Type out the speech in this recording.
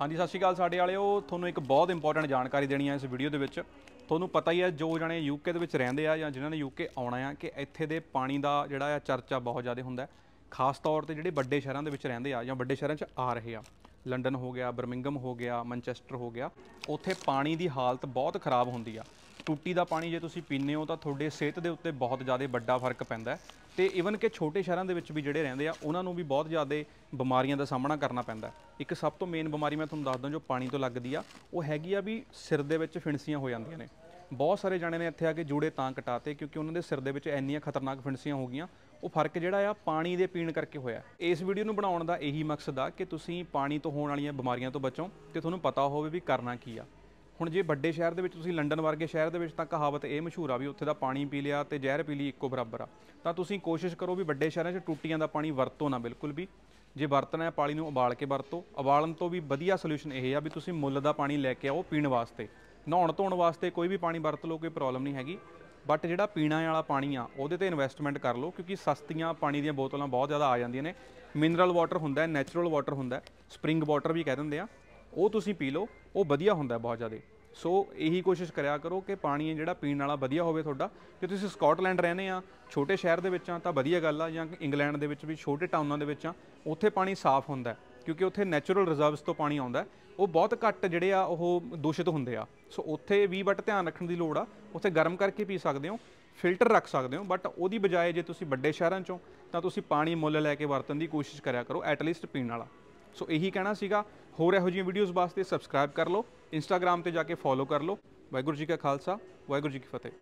ਹਾਂਜੀ ਸਤਿ ਸ਼੍ਰੀ ਅਕਾਲ ਸਾਡੇ ਵਾਲਿਓ ਤੁਹਾਨੂੰ ਇੱਕ ਬਹੁਤ ਇੰਪੋਰਟੈਂਟ ਜਾਣਕਾਰੀ ਦੇਣੀ ਹੈ ਇਸ ਵੀਡੀਓ ਦੇ ਵਿੱਚ ਤੁਹਾਨੂੰ ਪਤਾ ਹੀ ਹੈ ਜੋ ਜਣੇ ਯੂਕੇ ਦੇ ਵਿੱਚ ਰਹਿੰਦੇ ਆ ਜਾਂ ਜਿਨ੍ਹਾਂ ਨੇ ਯੂਕੇ ਆਉਣਾ ਆ ਕਿ ਇੱਥੇ ਦੇ ਪਾਣੀ ਦਾ ਜਿਹੜਾ ਆ ਚਰਚਾ ਬਹੁਤ ਜ਼ਿਆਦਾ ਹੁੰਦਾ ਖਾਸ ਤੌਰ ਤੇ ਜਿਹੜੇ ਵੱਡੇ ਸ਼ਹਿਰਾਂ ਦੇ ਵਿੱਚ ਰਹਿੰਦੇ ਆ ਜਾਂ ਵੱਡੇ ਸ਼ਹਿਰਾਂ 'ਚ ਆ ਰਹੇ ਆ ਲੰਡਨ ਹੋ ਗਿਆ ਬਰਮਿੰਗਮ ਹੋ ਗਿਆ ਮੈਂਚੈਸਟਰ ਹੋ ਗਿਆ ਉੱਥੇ ਪਾਣੀ ਦੀ ਹਾਲਤ ਬਹੁਤ ਖਰਾਬ ਹੁੰਦੀ ਆ ਟੂਟੀ ਦਾ ਪਾਣੀ ਜੇ ਤੁਸੀਂ ਪੀਨੇ ਹੋ ਤਾਂ ਤੁਹਾਡੇ ਸਿਹਤ ਦੇ ਉੱਤੇ ਬਹੁਤ ਜ਼ਿਆਦਾ ਵੱਡਾ ਫਰਕ ਪੈਂਦਾ ਤੇ ਇਵਨ ਕਿ ਛੋਟੇ ਸ਼ਹਿਰਾਂ ਦੇ ਵਿੱਚ ਵੀ ਜਿਹੜੇ ਰਹਿੰਦੇ ਆ ਉਹਨਾਂ ਨੂੰ ਵੀ ਬਹੁਤ ਜ਼ਿਆਦਾ ਬਿਮਾਰੀਆਂ ਦਾ ਸਾਹਮਣਾ ਕਰਨਾ ਪੈਂਦਾ ਇੱਕ ਸਭ ਤੋਂ ਮੇਨ ਬਿਮਾਰੀ ਮੈਂ ਤੁਹਾਨੂੰ ਦੱਸ ਦਾਂ ਜੋ ਪਾਣੀ ਤੋਂ ਲੱਗਦੀ ਆ ਉਹ ਹੈਗੀ ਆ ਵੀ ਸਿਰ ਦੇ ਵਿੱਚ ਫਿਣਸੀਆਂ ਹੋ ਜਾਂਦੀਆਂ ਨੇ ਬਹੁਤ ਸਾਰੇ ਜਾਣੇ ਨੇ ਇੱਥੇ ਆ ਕੇ ਜੂੜੇ ਤਾਂ ਕਟਾਤੇ ਕਿਉਂਕਿ ਉਹਨਾਂ ਦੇ ਸਿਰ ਦੇ ਵਿੱਚ ਇੰਨੀਆਂ ਖਤਰਨਾਕ ਫਿਣਸੀਆਂ ਹੋ ਗਈਆਂ ਉਹ ਫਰਕ ਜਿਹੜਾ ਆ ਪਾਣੀ ਦੇ ਪੀਣ ਕਰਕੇ ਹੋਇਆ ਇਸ ਵੀਡੀਓ ਨੂੰ ਬਣਾਉਣ ਦਾ ਇਹੀ ਮਕਸਦ ਆ ਕਿ ਤੁਸੀਂ ਪਾਣੀ ਤੋਂ ਹੋਣ ਵਾਲੀਆਂ ਬਿਮਾਰੀਆਂ ਤੋਂ ਬਚੋ ਤੇ ਤੁਹਾਨੂੰ ਪਤਾ ਹੋਵੇ ਵੀ ਕਰਨਾ ਕੀ ਆ ਹੁਣ ਜੇ ਵੱਡੇ ਸ਼ਹਿਰ ਦੇ ਵਿੱਚ ਤੁਸੀਂ ਲੰਡਨ ਵਰਗੇ ਸ਼ਹਿਰ ਦੇ ਵਿੱਚ ਤਾਂ ਕਹਾਵਤ ਇਹ ਮਸ਼ਹੂਰ ਆ ਵੀ ਉੱਥੇ ਦਾ ਪਾਣੀ ਪੀ ਲਿਆ ਤੇ ਜ਼ਹਿਰ ਪੀ ਲਈ ਇੱਕੋ ਬਰਾਬਰ ਆ ਤਾਂ ਤੁਸੀਂ ਕੋਸ਼ਿਸ਼ ਕਰੋ ਵੀ ਵੱਡੇ ਸ਼ਹਿਰਾਂ 'ਚ ਟੂਟੀਆਂ ਦਾ ਪਾਣੀ ਵਰਤੋ ਨਾ ਬਿਲਕੁਲ ਵੀ ਜੇ ਵਰਤਣਾ ਹੈ ਪਾਣੀ ਨੂੰ ਉਬਾਲ ਕੇ ਵਰਤੋ ਉਬਾਲਣ ਤੋਂ ਵੀ ਵਧੀਆ ਸੋਲੂਸ਼ਨ ਇਹ ਆ ਵੀ ਤੁਸੀਂ ਮੁੱਲ ਦਾ ਪਾਣੀ ਲੈ ਕੇ ਆਓ ਪੀਣ ਵਾਸਤੇ ਨਹਾਉਣ ਧੋਣ ਵਾਸਤੇ ਕੋਈ ਵੀ ਪਾਣੀ ਵਰਤ ਲਓ ਕੋਈ ਪ੍ਰੋਬਲਮ ਨਹੀਂ ਹੈਗੀ ਬਟ ਜਿਹੜਾ ਪੀਣਾ ਵਾਲਾ ਪਾਣੀ ਆ ਉਹਦੇ ਤੇ ਇਨਵੈਸਟਮੈਂਟ ਕਰ ਲਓ ਕਿਉਂਕਿ ਸਸਤੀਆਂ ਪਾਣੀ ਦੀਆਂ ਬੋਤਲਾਂ ਬਹੁਤ ਜ਼ਿਆਦਾ ਆ ਜਾਂਦੀਆਂ ਨੇ ਮਿਨਰਲ ਵਾਟਰ ਹੁੰਦਾ ਹੈ ਨੇਚਰਲ ਵਾਟਰ ਹੁੰਦਾ ਹੈ ਸਪ੍ਰਿੰਗ ਵਾਟਰ ਵੀ ਕਹਿ ਦਿੰਦੇ ਆ ਉਹ ਤੁਸੀਂ ਪੀ ਲਓ ਉਹ ਵਧੀਆ ਹੁੰਦਾ ਬਹੁਤ ਜ਼ਿਆਦਾ ਸੋ ਇਹੀ ਕੋਸ਼ਿਸ਼ ਕਰਿਆ ਕਰੋ ਕਿ ਪਾਣੀ ਜਿਹੜਾ ਪੀਣ ਵਾਲਾ ਵਧੀਆ ਹੋਵੇ ਤੁਹਾਡਾ ਜੇ ਤੁਸੀਂ ਸਕਾਟਲੈਂਡ ਰਹਿੰਦੇ ਆ ਛੋਟੇ ਸ਼ਹਿਰ ਦੇ ਵਿੱਚ ਆ ਤਾਂ ਵਧੀਆ ਗੱਲ ਆ ਜਾਂ ਇੰਗਲੈਂਡ ਦੇ ਵਿੱਚ ਵੀ ਛੋਟੇ ਟਾਊਨਾਂ ਦੇ ਵਿੱਚ ਆ ਉੱਥੇ ਪਾਣੀ ਸਾਫ਼ ਹੁੰਦਾ ਕਿਉਂਕਿ ਉੱਥੇ ਨੇਚਰਲ ਰਿਜ਼ਰਵਸ ਤੋਂ ਪਾਣੀ ਆਉਂਦਾ ਉਹ ਬਹੁਤ ਘੱਟ ਜਿਹੜੇ ਆ ਉਹ ਦੂਸ਼ਿਤ ਹੁੰਦੇ ਆ ਸੋ ਉੱਥੇ ਵੀ ਬਟ ਧਿਆਨ ਰੱਖਣ ਦੀ ਲੋੜ ਆ ਉੱਥੇ ਗਰਮ ਕਰਕੇ ਪੀ ਸਕਦੇ ਹੋ ਫਿਲਟਰ ਰੱਖ ਸਕਦੇ ਹੋ ਬਟ ਉਹਦੀ ਬਜਾਏ ਜੇ ਤੁਸੀਂ ਵੱਡੇ ਸ਼ਹਿਰਾਂ ਚੋਂ ਤਾਂ ਤੁਸੀਂ ਪਾਣੀ ਮੁੱਲ ਲੈ ਕੇ ਵਰਤਣ ਦੀ ਕੋਸ਼ਿਸ਼ ਕਰਿਆ ਕਰੋ ਐਟ ਲੀਸਟ ਪੀਣ ਵਾਲਾ ਸੋ ਇਹੀ ਕਹਿਣਾ ਸੀਗਾ ਹੋਰ ਇਹੋ ਜਿਹੀਆਂ ਵੀਡੀਓਜ਼ ਵਾਸਤੇ ਸਬਸਕ੍ਰਾਈਬ ਕਰ ਲਓ ਇੰਸਟਾਗ੍ਰam ਤੇ ਜਾ ਕੇ ਫੋਲੋ ਕਰ ਲਓ ਵਾਹਿਗੁਰੂ ਜੀ ਕਾ ਖਾਲਸਾ ਵਾਹਿਗੁਰੂ ਜੀ ਕੀ ਫਤਿਹ